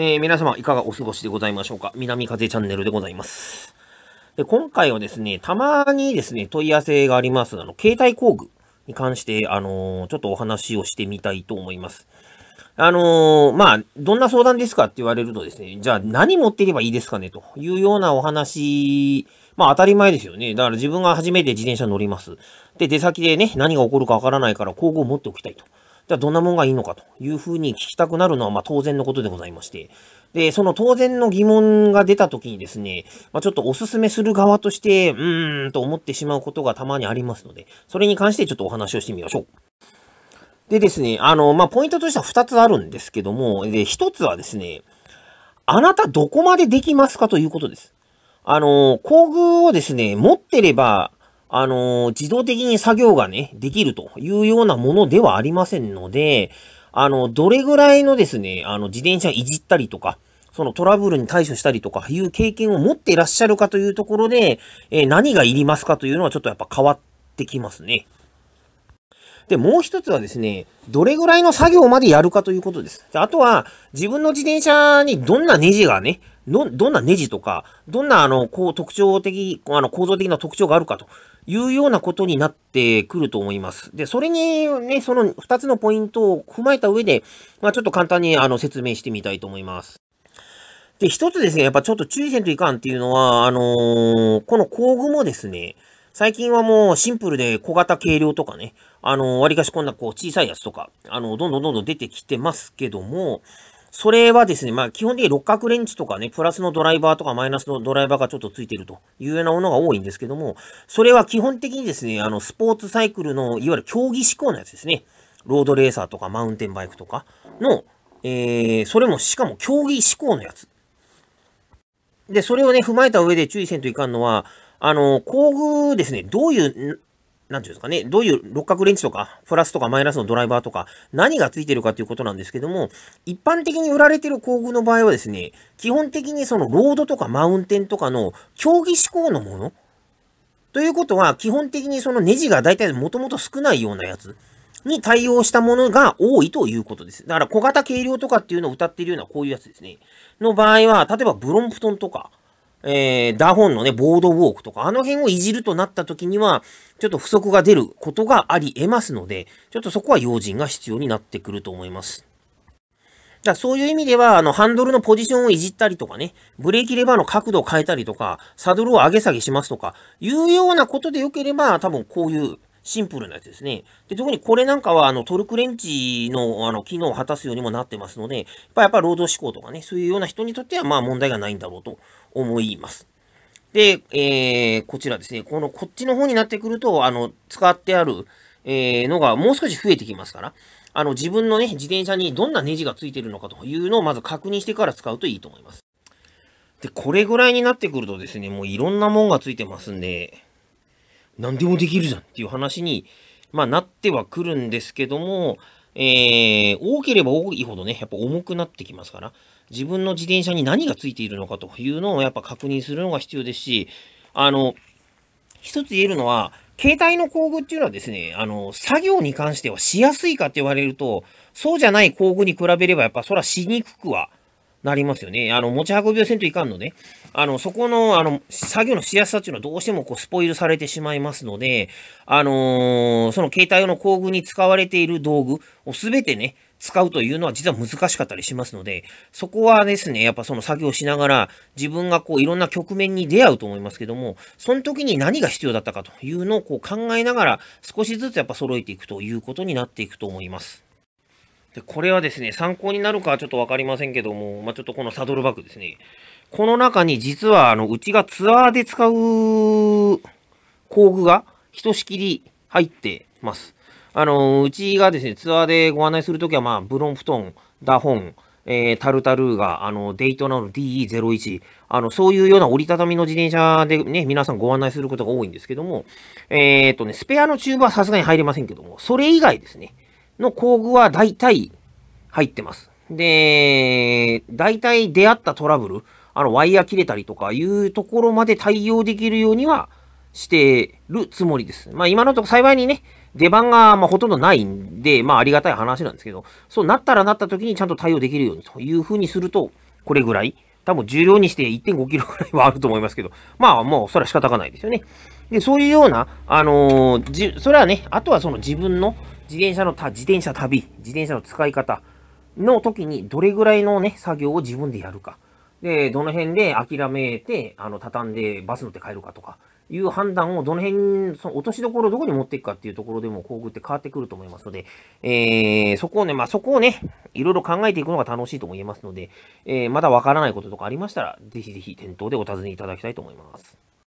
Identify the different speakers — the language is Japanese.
Speaker 1: えー、皆様いかがお過ごしでございましょうか南風チャンネルでございます。で今回はですね、たまにですね、問い合わせがあります、あの、携帯工具に関して、あのー、ちょっとお話をしてみたいと思います。あのー、まあ、どんな相談ですかって言われるとですね、じゃあ何持っていればいいですかねというようなお話、まあ当たり前ですよね。だから自分が初めて自転車乗ります。で、出先でね、何が起こるかわからないから工具を持っておきたいと。じゃあどんなもんがいいのかというふうに聞きたくなるのはまあ当然のことでございまして。で、その当然の疑問が出た時にですね、まあ、ちょっとお勧めする側として、うーんと思ってしまうことがたまにありますので、それに関してちょっとお話をしてみましょう。でですね、あの、まあ、ポイントとしては2つあるんですけども、で、1つはですね、あなたどこまでできますかということです。あの、工具をですね、持ってれば、あのー、自動的に作業がね、できるというようなものではありませんので、あの、どれぐらいのですね、あの、自転車いじったりとか、そのトラブルに対処したりとかいう経験を持っていらっしゃるかというところで、えー、何がいりますかというのはちょっとやっぱ変わってきますね。で、もう一つはですね、どれぐらいの作業までやるかということです。であとは、自分の自転車にどんなネジがね、どんなネジとか、どんなあの、こう特徴的、あの構造的な特徴があるかというようなことになってくると思います。で、それにね、その2つのポイントを踏まえた上で、まあ、ちょっと簡単にあの説明してみたいと思います。で、一つですね、やっぱちょっと注意せんといかんっていうのは、あのー、この工具もですね、最近はもうシンプルで小型軽量とかね、あのー、割かしこんなこう小さいやつとか、あのー、どんどんどんどん出てきてますけども、それはですね、まあ、基本的に六角レンチとかね、プラスのドライバーとかマイナスのドライバーがちょっとついてるというようなものが多いんですけども、それは基本的にですね、あの、スポーツサイクルの、いわゆる競技志向のやつですね。ロードレーサーとかマウンテンバイクとかの、えー、それも、しかも競技志向のやつ。で、それをね、踏まえた上で注意せんといかんのは、あの、工具ですね、どういうなんていうんですかね、どういう六角レンチとか、プラスとかマイナスのドライバーとか、何がついてるかということなんですけども、一般的に売られてる工具の場合はですね、基本的にそのロードとかマウンテンとかの競技志向のものということは、基本的にそのネジが大体もともと少ないようなやつに対応したものが多いということです。だから小型軽量とかっていうのを歌っているようなこういうやつですね。の場合は、例えばブロンプトンとか、えー、ダホンのね、ボードウォークとか、あの辺をいじるとなった時には、ちょっと不足が出ることがあり得ますので、ちょっとそこは用心が必要になってくると思います。だそういう意味では、あの、ハンドルのポジションをいじったりとかね、ブレーキレバーの角度を変えたりとか、サドルを上げ下げしますとか、いうようなことで良ければ、多分こういうシンプルなやつですね。で、特にこれなんかは、あの、トルクレンチの、あの、機能を果たすようにもなってますので、やっぱやっぱ労働志向とかね、そういうような人にとっては、まあ問題がないんだろうと思います。で、えー、こちらですね、この、こっちの方になってくると、あの、使ってある、えー、のがもう少し増えてきますから、あの、自分のね、自転車にどんなネジがついてるのかというのをまず確認してから使うといいと思います。で、これぐらいになってくるとですね、もういろんなもんがついてますんで、何でもできるじゃんっていう話に、まあ、なってはくるんですけども、えー、多ければ多いほどね、やっぱ重くなってきますから、自分の自転車に何がついているのかというのをやっぱ確認するのが必要ですし、あの、一つ言えるのは、携帯の工具っていうのはですね、あの、作業に関してはしやすいかって言われると、そうじゃない工具に比べればやっぱそらしにくくはなりますよね。あの、持ち運びをせんといかんのね。あの、そこの、あの、作業のしやすさっていうのはどうしてもこう、スポイルされてしまいますので、あのー、その携帯用の工具に使われている道具をすべてね、使うというのは実は難しかったりしますので、そこはですね、やっぱその作業しながら自分がこういろんな局面に出会うと思いますけども、その時に何が必要だったかというのをこう考えながら少しずつやっぱ揃えていくということになっていくと思います。でこれはですね、参考になるかはちょっとわかりませんけども、まあ、ちょっとこのサドルバッグですね。この中に実は、あの、うちがツアーで使う工具がひとしきり入ってます。あの、うちがですね、ツアーでご案内するときは、まあ、ブロンプトン、ダホン、えー、タルタルーが、あの、デイトナの DE01、あの、そういうような折りたたみの自転車でね、皆さんご案内することが多いんですけども、えー、っとね、スペアのチューブはさすがに入れませんけども、それ以外ですね、の工具は大体入ってます。で、大体出会ったトラブル、あの、ワイヤー切れたりとかいうところまで対応できるようにはしてるつもりです。まあ今のところ幸いにね、出番がまほとんどないんで、まあありがたい話なんですけど、そうなったらなった時にちゃんと対応できるようにというふうにすると、これぐらい多分重量にして1.5キロぐらいはあると思いますけど、まあもうそれは仕方がないですよね。で、そういうような、あのー、じ、それはね、あとはその自分の自転車のた、自転車旅、自転車の使い方の時にどれぐらいのね、作業を自分でやるか。で、どの辺で諦めて、あの、畳んでバス乗って帰るかとか、いう判断をどの辺、その落としどころをどこに持っていくかっていうところでも工具って変わってくると思いますので、えー、そこをね、まあ、そこをね、いろいろ考えていくのが楽しいとも言えますので、えー、まだわからないこととかありましたら、ぜひぜひ店頭でお尋ねいただきたいと思います。